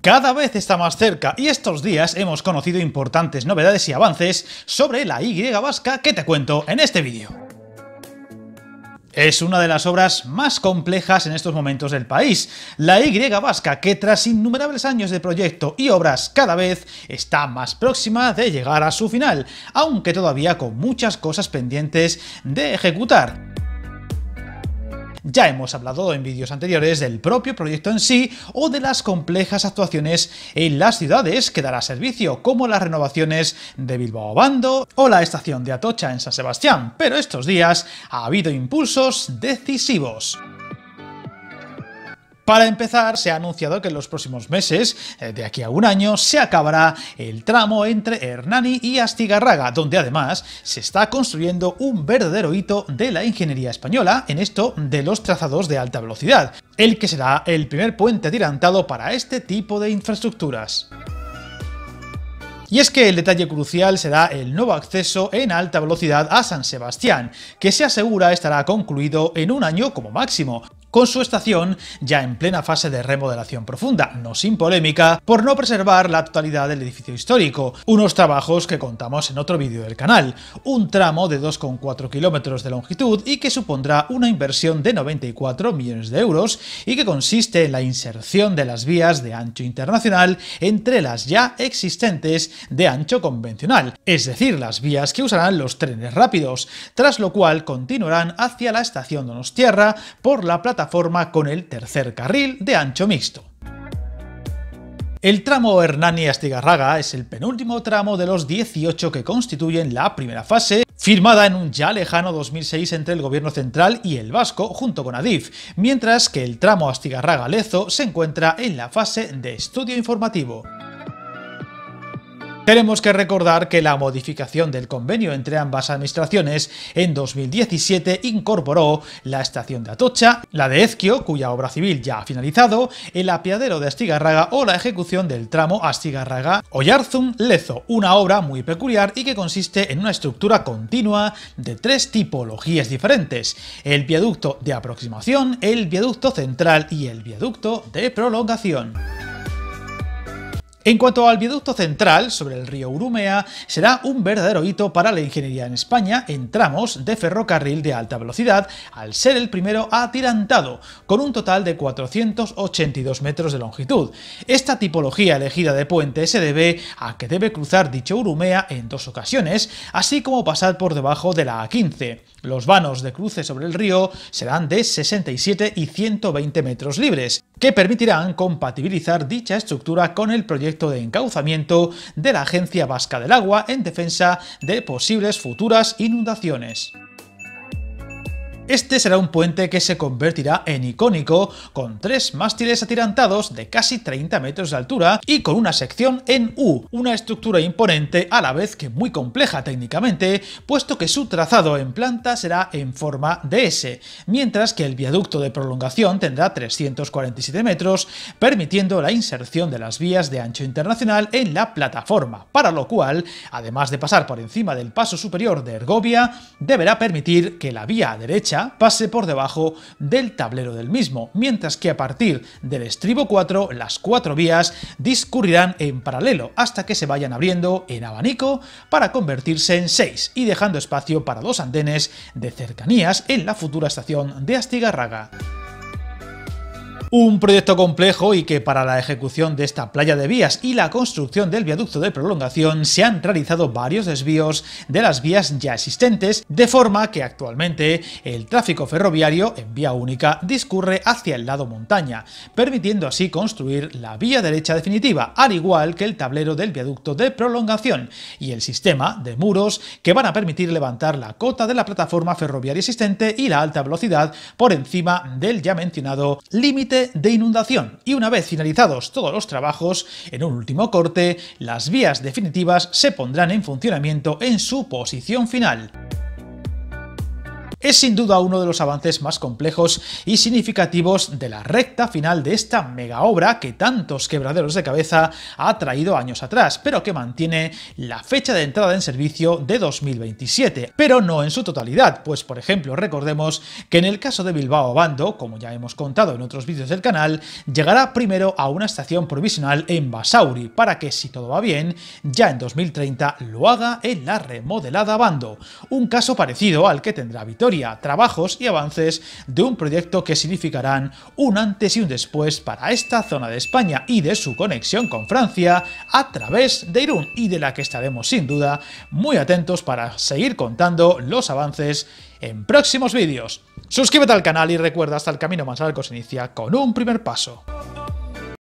cada vez está más cerca y estos días hemos conocido importantes novedades y avances sobre la Y vasca que te cuento en este vídeo. Es una de las obras más complejas en estos momentos del país, la Y vasca que tras innumerables años de proyecto y obras cada vez está más próxima de llegar a su final, aunque todavía con muchas cosas pendientes de ejecutar. Ya hemos hablado en vídeos anteriores del propio proyecto en sí o de las complejas actuaciones en las ciudades que dará servicio, como las renovaciones de Bilbao Bando o la estación de Atocha en San Sebastián, pero estos días ha habido impulsos decisivos. Para empezar, se ha anunciado que en los próximos meses, eh, de aquí a un año, se acabará el tramo entre Hernani y Astigarraga, donde además se está construyendo un verdadero hito de la ingeniería española en esto de los trazados de alta velocidad, el que será el primer puente adirantado para este tipo de infraestructuras. Y es que el detalle crucial será el nuevo acceso en alta velocidad a San Sebastián, que se asegura estará concluido en un año como máximo, con su estación ya en plena fase de remodelación profunda, no sin polémica, por no preservar la totalidad del edificio histórico, unos trabajos que contamos en otro vídeo del canal, un tramo de 2,4 kilómetros de longitud y que supondrá una inversión de 94 millones de euros y que consiste en la inserción de las vías de ancho internacional entre las ya existentes de ancho convencional, es decir, las vías que usarán los trenes rápidos, tras lo cual continuarán hacia la estación Donostierra por la plataforma plataforma con el tercer carril de ancho mixto. El tramo Hernani-Astigarraga es el penúltimo tramo de los 18 que constituyen la primera fase, firmada en un ya lejano 2006 entre el gobierno central y el vasco junto con Adif, mientras que el tramo Astigarraga-Lezo se encuentra en la fase de estudio informativo. Tenemos que recordar que la modificación del convenio entre ambas administraciones en 2017 incorporó la estación de Atocha, la de Ezquio, cuya obra civil ya ha finalizado, el apiadero de Astigarraga o la ejecución del tramo Astigarraga-Oyarzum-Lezo, una obra muy peculiar y que consiste en una estructura continua de tres tipologías diferentes, el viaducto de aproximación, el viaducto central y el viaducto de prolongación. En cuanto al viaducto central sobre el río Urumea, será un verdadero hito para la ingeniería en España en tramos de ferrocarril de alta velocidad, al ser el primero atirantado, con un total de 482 metros de longitud. Esta tipología elegida de puente se debe a que debe cruzar dicho Urumea en dos ocasiones, así como pasar por debajo de la A15. Los vanos de cruce sobre el río serán de 67 y 120 metros libres que permitirán compatibilizar dicha estructura con el proyecto de encauzamiento de la Agencia Vasca del Agua en defensa de posibles futuras inundaciones. Este será un puente que se convertirá en icónico, con tres mástiles atirantados de casi 30 metros de altura y con una sección en U, una estructura imponente a la vez que muy compleja técnicamente, puesto que su trazado en planta será en forma de S, mientras que el viaducto de prolongación tendrá 347 metros, permitiendo la inserción de las vías de ancho internacional en la plataforma, para lo cual, además de pasar por encima del paso superior de Ergovia, deberá permitir que la vía derecha pase por debajo del tablero del mismo, mientras que a partir del estribo 4 las cuatro vías discurrirán en paralelo hasta que se vayan abriendo en abanico para convertirse en 6 y dejando espacio para dos andenes de cercanías en la futura estación de Astigarraga. Un proyecto complejo y que para la ejecución de esta playa de vías y la construcción del viaducto de prolongación se han realizado varios desvíos de las vías ya existentes, de forma que actualmente el tráfico ferroviario en vía única discurre hacia el lado montaña, permitiendo así construir la vía derecha definitiva, al igual que el tablero del viaducto de prolongación y el sistema de muros que van a permitir levantar la cota de la plataforma ferroviaria existente y la alta velocidad por encima del ya mencionado límite de inundación y una vez finalizados todos los trabajos, en un último corte, las vías definitivas se pondrán en funcionamiento en su posición final. Es sin duda uno de los avances más complejos y significativos de la recta final de esta mega obra que tantos quebraderos de cabeza ha traído años atrás, pero que mantiene la fecha de entrada en servicio de 2027, pero no en su totalidad, pues por ejemplo recordemos que en el caso de Bilbao Bando, como ya hemos contado en otros vídeos del canal, llegará primero a una estación provisional en Basauri, para que si todo va bien, ya en 2030 lo haga en la remodelada Bando, un caso parecido al que tendrá Vitor trabajos y avances de un proyecto que significarán un antes y un después para esta zona de España y de su conexión con Francia a través de Irún y de la que estaremos sin duda muy atentos para seguir contando los avances en próximos vídeos. Suscríbete al canal y recuerda hasta el camino más largo se inicia con un primer paso.